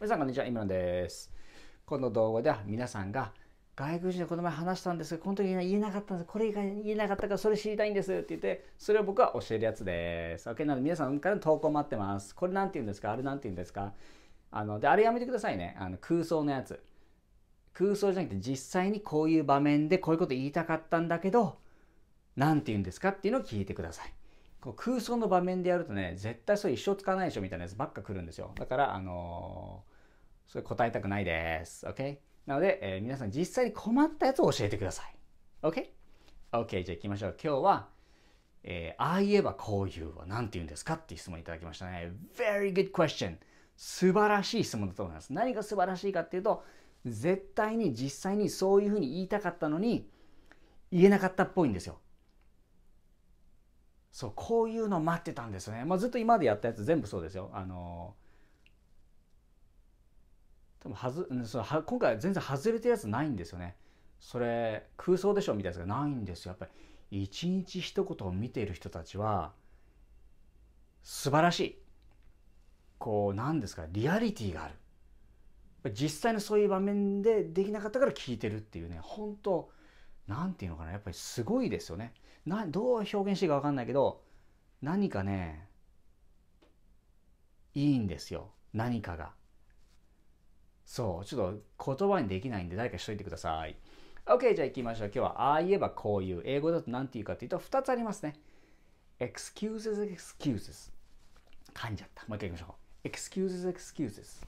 皆さんこんにちは、今です。この動画では皆さんが外国人のこの前話したんですが、この時に言えなかったんです。これ以外に言えなかったからそれ知りたいんですって言って、それを僕は教えるやつです。OK? なので皆さんからの投稿待ってます。これなんて言うんですかあれなんて言うんですかあの、で、あれやめてくださいね。あの空想のやつ。空想じゃなくて実際にこういう場面でこういうこと言いたかったんだけど、なんて言うんですかっていうのを聞いてください。こう空想の場面でやるとね、絶対それ一生使わないでしょみたいなやつばっか来るんですよ。だから、あのーそれ答えたくないです。OK? なので、えー、皆さん実際に困ったやつを教えてください。OK?OK、o k じゃあ行きましょう。今日は、えー、ああ言えばこういうは何て言うんですかっていう質問いただきましたね。Very good question. 素晴らしい質問だと思います。何が素晴らしいかっていうと、絶対に実際にそういうふうに言いたかったのに、言えなかったっぽいんですよ。そう、こういうの待ってたんですよね。まあ、ずっと今までやったやつ全部そうですよ。あの多分はずそのは今回全然外れてるやつないんですよねそれ空想でしょみたいなやつがないんですよやっぱり一日一言を見ている人たちは素晴らしいこう何ですかリアリティがある実際のそういう場面でできなかったから聞いてるっていうね本当なんていうのかなやっぱりすごいですよねなどう表現していいか分かんないけど何かねいいんですよ何かがそう、ちょっと言葉にできないんで誰かしといてください。OK、じゃあ行きましょう。今日は、ああ言えばこういう。英語だと何て言うかというと、2つありますね。excuses, excuses。噛んじゃった。もう一回行きましょう。excuses, excuses。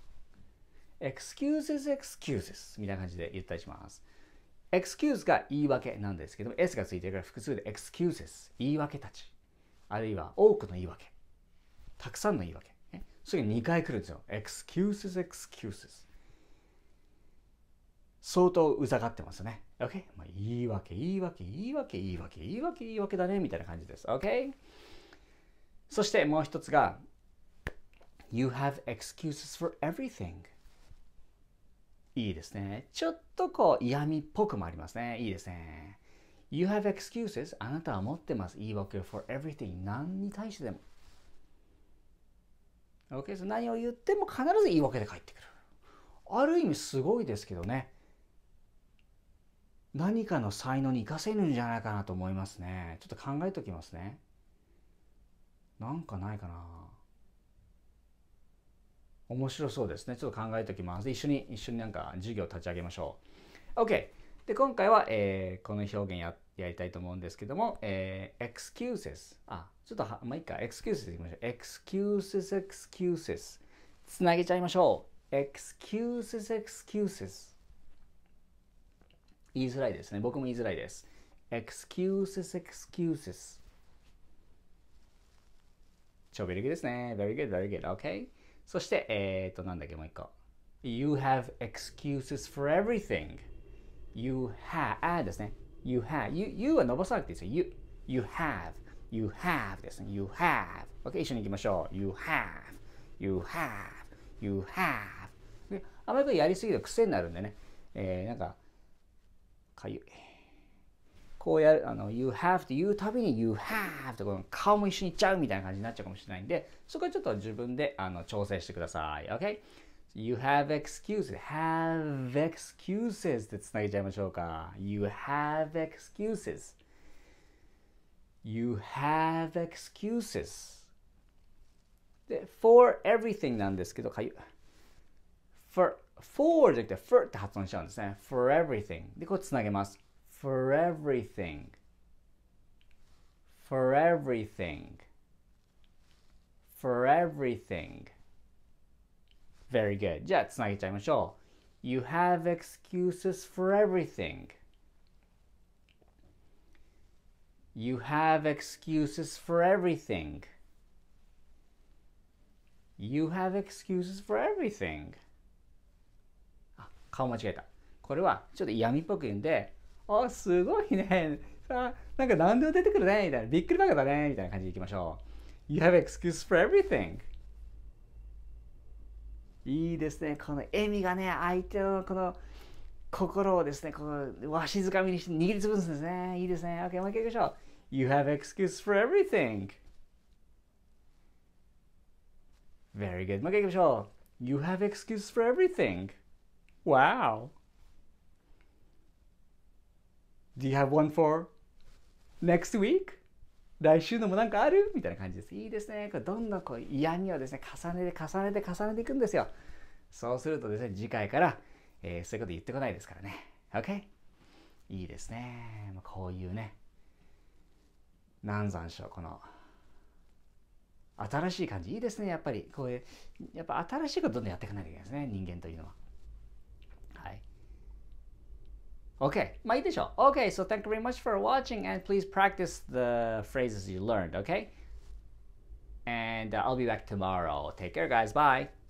excuses, excuses。みたいな感じで言ったりします。excuse が言い訳なんですけども、s がついてるから複数で excuses。言い訳たち。あるいは多くの言い訳。たくさんの言い訳。それが2回来るんですよ。excuses, excuses。相当うざがってますね。OK? まあ、言い訳、言い訳、言い訳、言い訳、言い訳、言い訳だね、みたいな感じです。OK? そしてもう一つが、You have excuses for everything. いいですね。ちょっとこう嫌味っぽくもありますね。いいですね。You have excuses. あなたは持ってます。言い訳 for everything. 何に対してでも。Okay? 何を言っても必ず言い訳で返ってくる。ある意味すごいですけどね。何かの才能に生かせるんじゃないかなと思いますね。ちょっと考えときますね。なんかないかな面白そうですね。ちょっと考えときます。一緒に、一緒になんか授業立ち上げましょう。OK。で、今回は、えー、この表現ややりたいと思うんですけども、えー、excuses。あ、ちょっとは、まあ、いいか。excuses いきましょう。excuses, excuses。つなげちゃいましょう。excuses, excuses。言いづらいですね。僕も言いづらいです。excuses, excuses. 超ベリグですね。very good, very good, okay? そして、えっ、ー、と、なんだっけ、もう一個。You have excuses for everything. have, あですね。You have. You, は伸ばさなくていいですよ。You, you have. You have ですね。You have. OK、一緒に行きましょう。You have. You have. You have. あまりやりすぎると癖になるんでね。えー、なんか、かゆい。こうやる、あの、you have って言うたびに you have ってこの顔も一緒にいっちゃうみたいな感じになっちゃうかもしれないんで、そこはちょっと自分であの調整してください。OK?You、okay? have excuses. have excuses ってつなげちゃいましょうか。You have excuses. You have excuses. で、for everything なんですけど、かゆ。for for じゃなくて for って発音しちゃうんですね。for everything。で、こうつなげます。for everything。for everything。for everything。Very good. じゃあ、つなげちゃいましょう。You have excuses for everything. You have excuses for everything. You have excuses for everything. 顔間違えた。これはちょっと嫌味っぽく言うんで、あ、すごいね。さなんか何でも出てくるね。みたいな。びっくりバカだね。みたいな感じでいきましょう。You have excuse for everything. いいですね。この笑みがね、相手のこの心をですね、このわしづかみにして握りつぶすんですね。いいですね。OK、もう一回いきましょう。You have excuse for everything. Very good. もう一回いきましょう。You have excuse for everything. Wow. Do you have one for next week? 来週のもなんかあるみたいな感じです。いいですね。これどんどんこう嫌味をですね、重ねて重ねて重ねていくんですよ。そうするとですね、次回から、えー、そういうこと言ってこないですからね。OK? いいですね。こういうね、何山賞、この、新しい感じ。いいですね、やっぱり。こういう、やっぱ新しいことどんどんやっていかないといけないですね、人間というのは。Okay, Okay, so thank you very much for watching and please practice the phrases you learned, okay? And uh, I'll be back tomorrow. Take care, guys. Bye.